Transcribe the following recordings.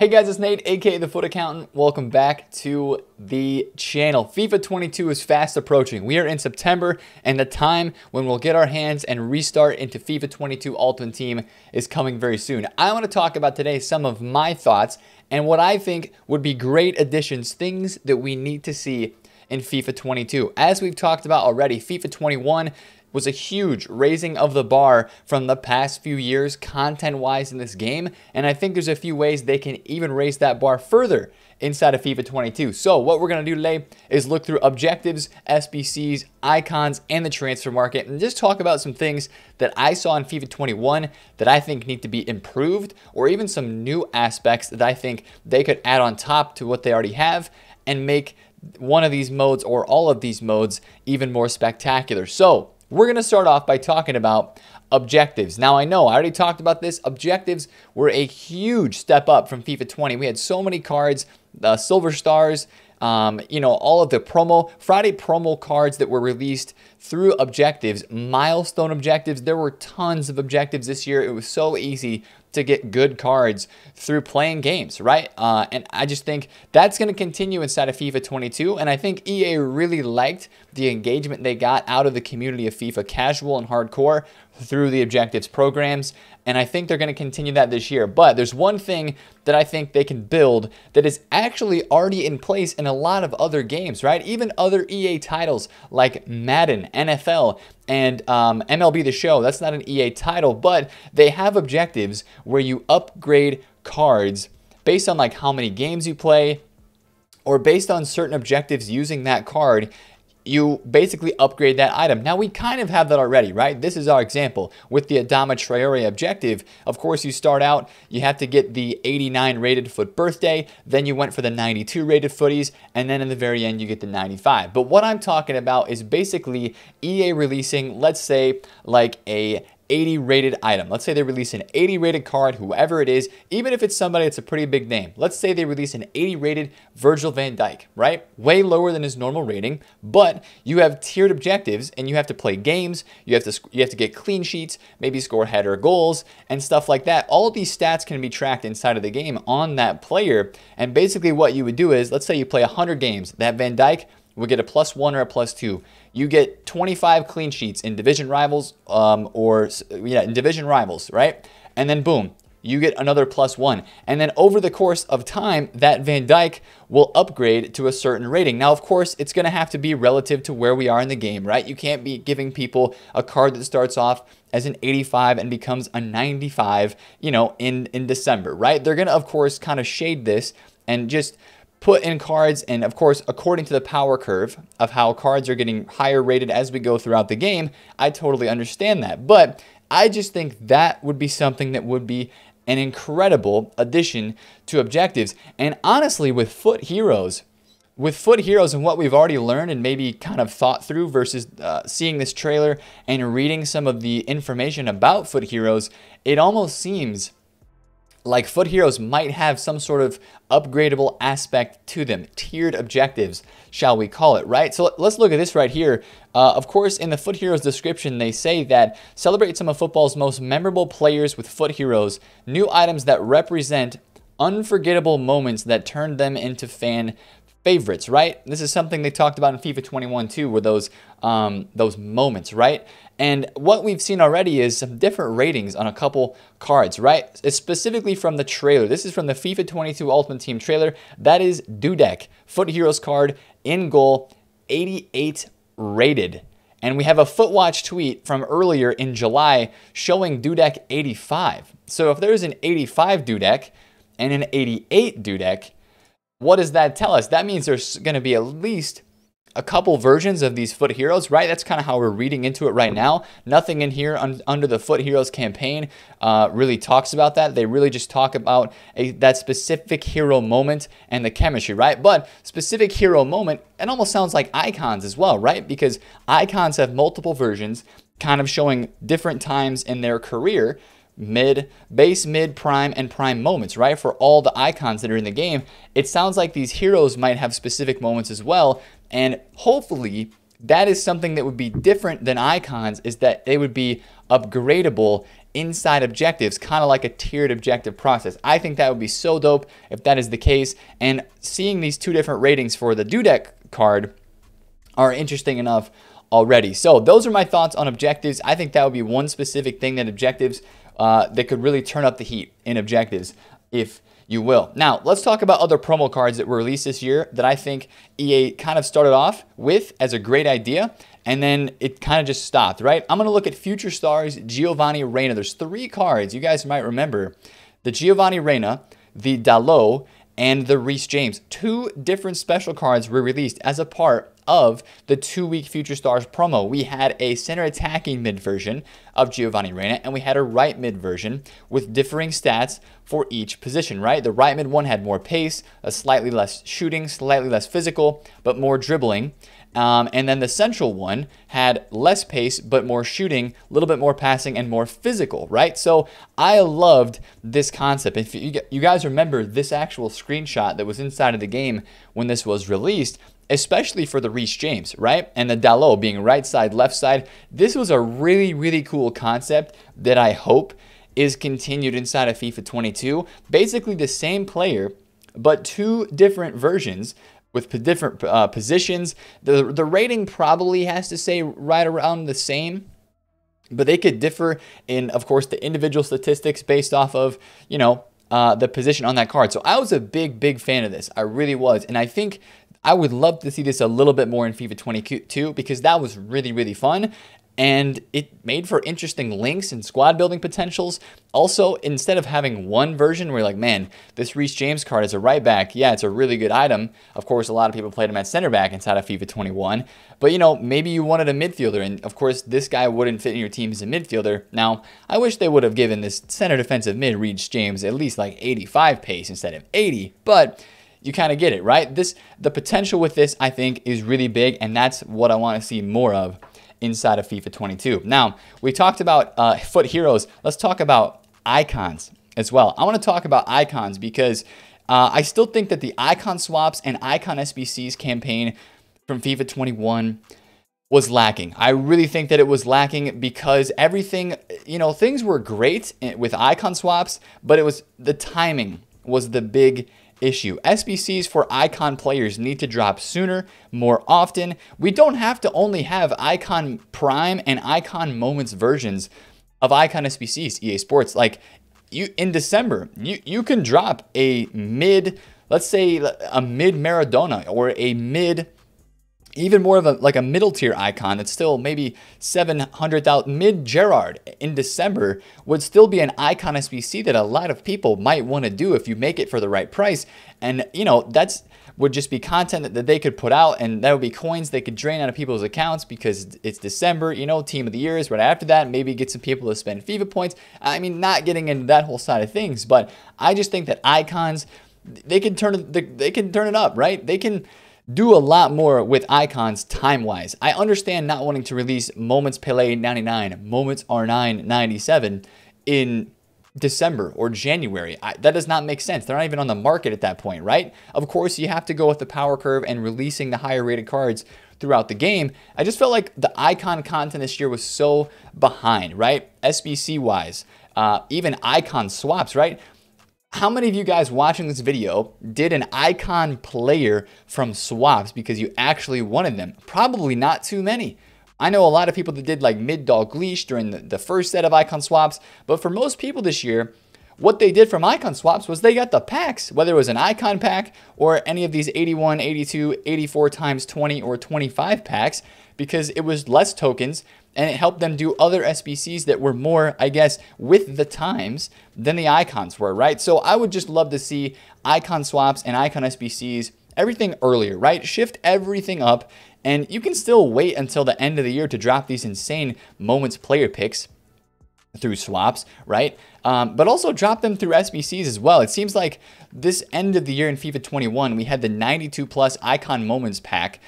Hey guys, it's Nate, aka The Foot Accountant. Welcome back to the channel. FIFA 22 is fast approaching. We are in September, and the time when we'll get our hands and restart into FIFA 22 Ultimate Team is coming very soon. I want to talk about today some of my thoughts and what I think would be great additions, things that we need to see in FIFA 22. As we've talked about already, FIFA 21 was a huge raising of the bar from the past few years content wise in this game. And I think there's a few ways they can even raise that bar further inside of FIFA 22. So what we're going to do today is look through objectives, SBCs, icons, and the transfer market, and just talk about some things that I saw in FIFA 21 that I think need to be improved, or even some new aspects that I think they could add on top to what they already have and make one of these modes or all of these modes even more spectacular. So we're going to start off by talking about objectives. Now, I know I already talked about this. Objectives were a huge step up from FIFA 20. We had so many cards, the uh, Silver Stars, um, you know, all of the promo, Friday promo cards that were released through objectives, milestone objectives. There were tons of objectives this year. It was so easy to get good cards through playing games, right? Uh, and I just think that's going to continue inside of FIFA 22. And I think EA really liked the engagement they got out of the community of FIFA casual and hardcore through the objectives programs. And I think they're going to continue that this year. But there's one thing that I think they can build that is actually already in place in a lot of other games, right? Even other EA titles like Madden, NFL, and um, MLB The Show. That's not an EA title, but they have objectives where you upgrade cards based on like how many games you play or based on certain objectives using that card you basically upgrade that item. Now we kind of have that already, right? This is our example with the Adama Traore objective. Of course, you start out, you have to get the 89 rated foot birthday, then you went for the 92 rated footies, and then in the very end, you get the 95. But what I'm talking about is basically EA releasing, let's say like a 80 rated item. Let's say they release an 80 rated card, whoever it is, even if it's somebody that's a pretty big name. Let's say they release an 80 rated Virgil van Dyke, right? Way lower than his normal rating, but you have tiered objectives and you have to play games, you have to you have to get clean sheets, maybe score header goals and stuff like that. All these stats can be tracked inside of the game on that player. And basically what you would do is, let's say you play 100 games. That Van Dyke we get a plus one or a plus two. You get 25 clean sheets in division rivals, um, or yeah, in division rivals, right? And then boom, you get another plus one. And then over the course of time, that Van Dyke will upgrade to a certain rating. Now, of course, it's going to have to be relative to where we are in the game, right? You can't be giving people a card that starts off as an 85 and becomes a 95, you know, in, in December, right? They're going to, of course, kind of shade this and just – put in cards, and of course, according to the power curve of how cards are getting higher rated as we go throughout the game, I totally understand that. But I just think that would be something that would be an incredible addition to objectives. And honestly, with Foot Heroes, with Foot Heroes and what we've already learned and maybe kind of thought through versus uh, seeing this trailer and reading some of the information about Foot Heroes, it almost seems like Foot Heroes might have some sort of upgradable aspect to them, tiered objectives, shall we call it, right? So let's look at this right here. Uh, of course, in the Foot Heroes description, they say that celebrate some of football's most memorable players with Foot Heroes, new items that represent unforgettable moments that turned them into fan favorites, right? This is something they talked about in FIFA 21 too, were those um, those moments, right? And what we've seen already is some different ratings on a couple cards, right? It's specifically from the trailer. This is from the FIFA 22 Ultimate Team trailer. That is Dudek, Foot Heroes card, in goal, 88 rated. And we have a Footwatch tweet from earlier in July showing Dudek 85. So if there's an 85 Dudek and an 88 Dudek, what does that tell us? That means there's going to be at least a couple versions of these foot heroes, right? That's kind of how we're reading into it right now. Nothing in here un under the foot heroes campaign uh, really talks about that. They really just talk about a, that specific hero moment and the chemistry, right? But specific hero moment, it almost sounds like icons as well, right? Because icons have multiple versions kind of showing different times in their career mid, base, mid, prime, and prime moments, right? For all the icons that are in the game, it sounds like these heroes might have specific moments as well. And hopefully, that is something that would be different than icons, is that they would be upgradable inside objectives, kind of like a tiered objective process. I think that would be so dope if that is the case. And seeing these two different ratings for the Dudek card are interesting enough already. So those are my thoughts on objectives. I think that would be one specific thing that objectives uh, that could really turn up the heat in objectives if you will. Now, let's talk about other promo cards that were released this year that I think EA kind of started off with as a great idea, and then it kind of just stopped, right? I'm gonna look at Future Stars Giovanni Reyna. There's three cards you guys might remember the Giovanni Reyna, the Dalot, and the Reese James. Two different special cards were released as a part of the two week Future Stars promo. We had a center attacking mid version of Giovanni Reyna, and we had a right mid version with differing stats for each position, right? The right mid one had more pace, a slightly less shooting, slightly less physical, but more dribbling. Um, and then the central one had less pace, but more shooting, a little bit more passing, and more physical, right? So I loved this concept. If you, you guys remember this actual screenshot that was inside of the game when this was released, especially for the Reese James, right? And the Dalot being right side, left side. This was a really, really cool concept that I hope is continued inside of FIFA 22. Basically the same player, but two different versions with p- different uh, positions. The, the rating probably has to say right around the same. But they could differ in, of course, the individual statistics based off of, you know, uh, the position on that card. So I was a big, big fan of this. I really was. And I think I would love to see this a little bit more in FIFA 22 because that was really, really fun and it made for interesting links and squad building potentials. Also, instead of having one version where you're like, man, this Reese James card is a right back, yeah, it's a really good item. Of course, a lot of people played him at center back inside of FIFA 21, but you know, maybe you wanted a midfielder, and of course, this guy wouldn't fit in your team as a midfielder. Now, I wish they would have given this center defensive mid Reese James at least like 85 pace instead of 80, but you kind of get it, right? This the potential with this I think is really big and that's what I want to see more of inside of FIFA 22. Now, we talked about uh, foot heroes. Let's talk about icons as well. I want to talk about icons because uh, I still think that the icon swaps and icon SBCs campaign from FIFA 21 was lacking. I really think that it was lacking because everything, you know, things were great eh, with icon swaps, but it was the timing was the big issue. SBCs for icon players need to drop sooner, more often. We don't have to only have icon prime and icon moments versions of icon SBCs, EA Sports. Like you in December, you, you can drop a mid, let's say a mid Maradona or a mid even more of a like a middle tier icon that's still maybe 700,000 mid Gerard in December would still be an icon SBC that a lot of people might want to do if you make it for the right price and you know that's would just be content that they could put out and that would be coins they could drain out of people's accounts because it's December, you know, team of the year is right after that. Maybe get some people to spend FIFA points. I mean, not getting into that whole side of things, but I just think that icons, they can turn, they can turn it up, right? They can, do a lot more with icons time-wise. I understand not wanting to release Moments Pele 99, Moments R9 97 in December or January. I, that does not make sense. They're not even on the market at that point, right? Of course, you have to go with the power curve and releasing the higher rated cards throughout the game. I just felt like the icon content this year was so behind, right? SBC wise, uh, even icon swaps, right? How many of you guys watching this video did an icon player from swaps because you actually wanted them? Probably not too many. I know a lot of people that did like mid dog leash during the, the first set of icon swaps, but for most people this year, what they did from icon swaps was they got the packs, whether it was an icon pack or any of these 81, 82, 84 times 20 or 25 packs, because it was less tokens and it helped them do other SBCs that were more, I guess, with the times than the icons were, right? So I would just love to see icon swaps and icon SBCs everything earlier, right? Shift everything up, and you can still wait until the end of the year to drop these insane moments player picks through swaps, right? Um, but also drop them through SBCs as well. It seems like this end of the year in FIFA 21, we had the 92 plus icon moments pack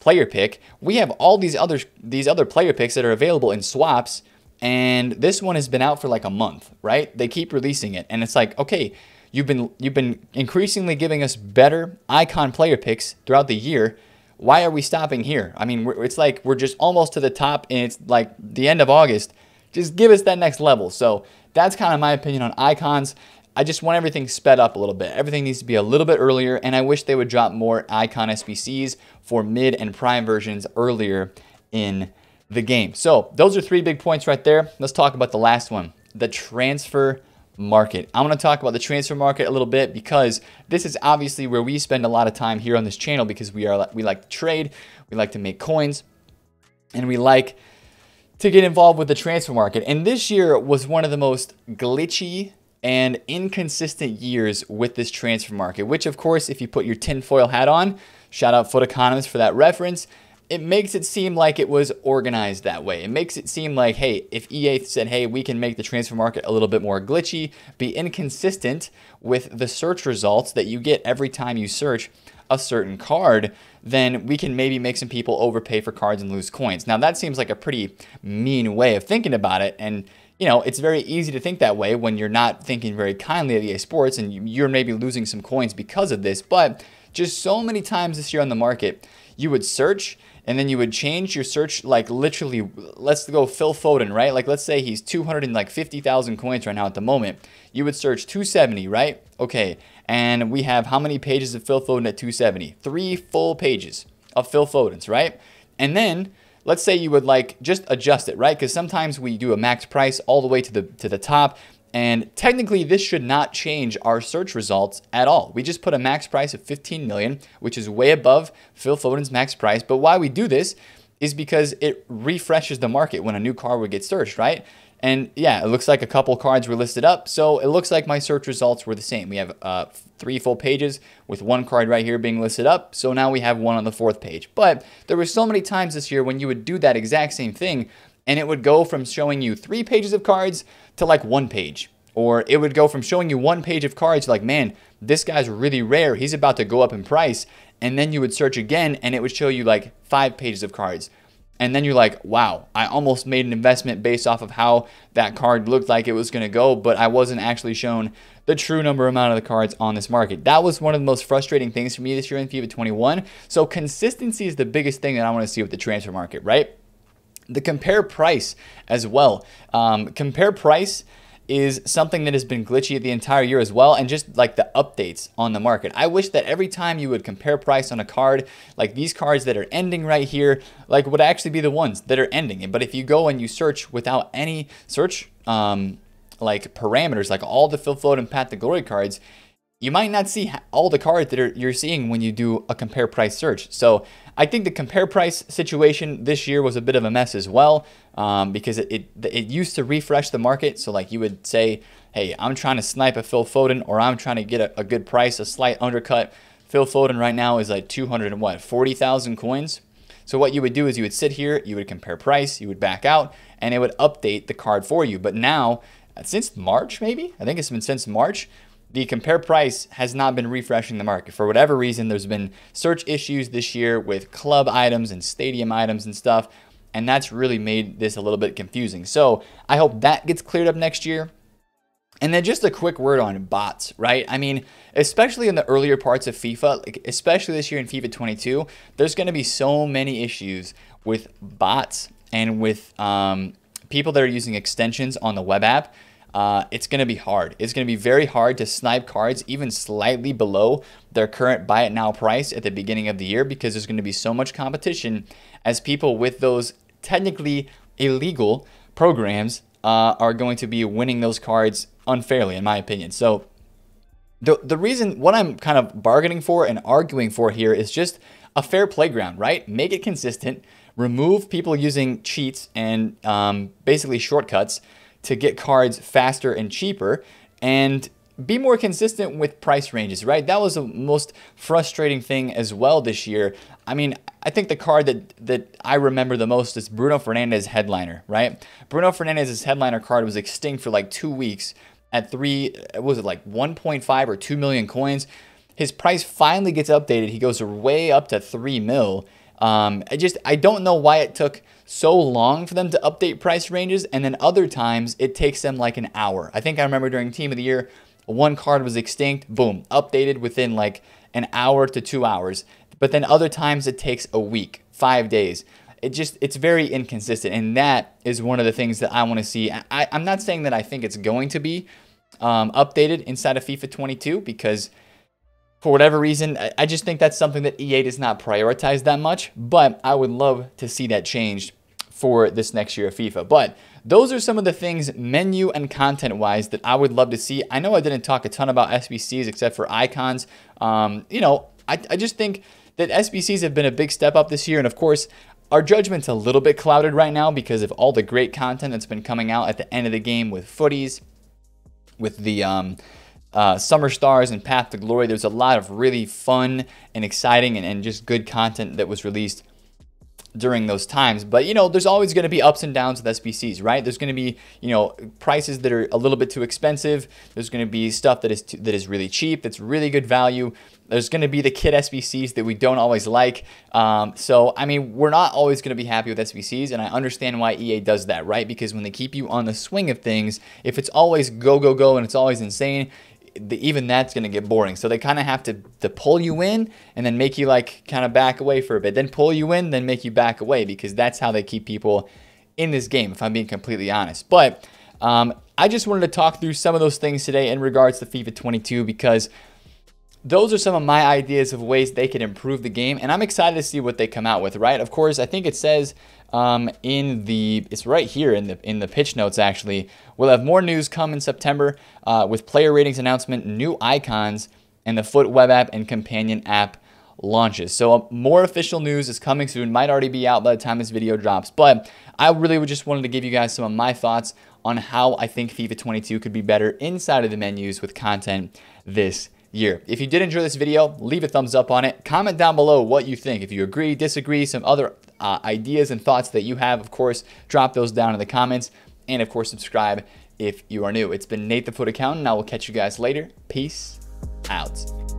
player pick. We have all these other these other player picks that are available in swaps, and this one has been out for like a month, right? They keep releasing it, and it's like, okay, you've been you've been increasingly giving us better icon player picks throughout the year. Why are we stopping here? I mean, it's like we're just almost to the top, and it's like the end of August just give us that next level. So that's kind of my opinion on icons. I just want everything sped up a little bit. Everything needs to be a little bit earlier, and I wish they would drop more icon SBCs for mid and prime versions earlier in the game. So those are three big points right there. Let's talk about the last one, the transfer market. I'm going to talk about the transfer market a little bit because this is obviously where we spend a lot of time here on this channel because we are we like to trade, we like to make coins, and we like to get involved with the transfer market. And this year was one of the most glitchy and inconsistent years with this transfer market, which, of course, if you put your tinfoil hat on, shout out Foot Economist for that reference, it makes it seem like it was organized that way. It makes it seem like, hey, if EA said, hey, we can make the transfer market a little bit more glitchy, be inconsistent with the search results that you get every time you search, a certain card, then we can maybe make some people overpay for cards and lose coins. Now that seems like a pretty mean way of thinking about it. And you know, it's very easy to think that way when you're not thinking very kindly of EA Sports and you're maybe losing some coins because of this. But just so many times this year on the market, you would search and then you would change your search like literally let's go Phil Foden, right? Like let's say he's 250,000 coins right now at the moment. You would search 270, right? Okay, and we have how many pages of Phil Foden at 270? Three full pages of Phil Foden's, right? And then let's say you would like just adjust it, right? Because sometimes we do a max price all the way to the to the top. And technically, this should not change our search results at all. We just put a max price of 15 million, which is way above Phil Foden's max price. But why we do this is because it refreshes the market when a new car would get searched, right? And yeah, it looks like a couple cards were listed up, so it looks like my search results were the same. We have uh, three full pages with one card right here being listed up, so now we have one on the fourth page. But there were so many times this year when you would do that exact same thing, and it would go from showing you three pages of cards to like one page. Or it would go from showing you one page of cards, like, man, this guy's really rare, he's about to go up in price. And then you would search again, and it would show you like five pages of cards and then you're like, wow, I almost made an investment based off of how that card looked like it was going to go, but I wasn't actually shown the true number amount of the cards on this market. That was one of the most frustrating things for me this year in FIFA 21. So consistency is the biggest thing that I want to see with the transfer market, right? The compare price as well. Um, compare price is something that has been glitchy the entire year as well, and just like the updates on the market. I wish that every time you would compare price on a card, like these cards that are ending right here, like would actually be the ones that are ending. But if you go and you search without any search, um, like parameters, like all the Phil Float and Pat the Glory cards, you might not see all the cards that are, you're seeing when you do a compare price search. So I think the compare price situation this year was a bit of a mess as well um, because it, it, it used to refresh the market. So like you would say, hey, I'm trying to snipe a Phil Foden or I'm trying to get a, a good price, a slight undercut. Phil Foden right now is like 200 and what, 40,000 coins? So what you would do is you would sit here, you would compare price, you would back out, and it would update the card for you. But now, since March maybe, I think it's been since March, the compare price has not been refreshing the market. For whatever reason, there's been search issues this year with club items and stadium items and stuff. And that's really made this a little bit confusing. So I hope that gets cleared up next year. And then just a quick word on bots, right? I mean, especially in the earlier parts of FIFA, like especially this year in FIFA 22, there's going to be so many issues with bots and with um, people that are using extensions on the web app uh, it's going to be hard. It's going to be very hard to snipe cards even slightly below their current buy it now price at the beginning of the year because there's going to be so much competition as people with those technically illegal programs uh, are going to be winning those cards unfairly, in my opinion. So the, the reason what I'm kind of bargaining for and arguing for here is just a fair playground, right? Make it consistent, remove people using cheats and um, basically shortcuts to get cards faster and cheaper and be more consistent with price ranges, right? That was the most frustrating thing as well this year. I mean, I think the card that that I remember the most is Bruno Fernandez headliner, right? Bruno Fernandez's headliner card was extinct for like two weeks at three, uh, was it like 1.5 or 2 million coins? His price finally gets updated. He goes way up to 3 mil um, I just, I don't know why it took so long for them to update price ranges. And then other times it takes them like an hour. I think I remember during team of the year, one card was extinct, boom, updated within like an hour to two hours. But then other times it takes a week, five days. It just, it's very inconsistent. And that is one of the things that I want to see. I, am not saying that I think it's going to be um, updated inside of FIFA 22 because for whatever reason, I just think that's something that EA does not prioritize that much, but I would love to see that changed for this next year of FIFA. But those are some of the things menu and content wise that I would love to see. I know I didn't talk a ton about SBCs except for icons. Um, you know, I, I just think that SBCs have been a big step up this year. And of course, our judgment's a little bit clouded right now because of all the great content that's been coming out at the end of the game with footies, with the. Um, uh, Summer Stars and Path to Glory. There's a lot of really fun and exciting and, and just good content that was released during those times. But you know, there's always going to be ups and downs with SBCs, right? There's going to be you know prices that are a little bit too expensive. There's going to be stuff that is too, that is really cheap, that's really good value. There's going to be the kid SBCs that we don't always like. Um, so I mean, we're not always going to be happy with SBCs, and I understand why EA does that, right? Because when they keep you on the swing of things, if it's always go go go and it's always insane, the, even that's going to get boring. So they kind of have to, to pull you in and then make you like kind of back away for a bit, then pull you in, then make you back away because that's how they keep people in this game, if I'm being completely honest. But um, I just wanted to talk through some of those things today in regards to FIFA 22 because those are some of my ideas of ways they could improve the game, and I'm excited to see what they come out with, right? Of course, I think it says um, in the it's right here in the in the pitch notes actually. We'll have more news come in September uh, with player ratings announcement, new icons, and the Foot web app and companion app launches. So um, more official news is coming soon. Might already be out by the time this video drops, but I really just wanted to give you guys some of my thoughts on how I think FIFA 22 could be better inside of the menus with content this year. If you did enjoy this video, leave a thumbs up on it. Comment down below what you think. If you agree, disagree, some other uh, ideas and thoughts that you have. Of course, drop those down in the comments. And of course, subscribe if you are new. It's been Nate the Foot Accountant. I will catch you guys later. Peace out.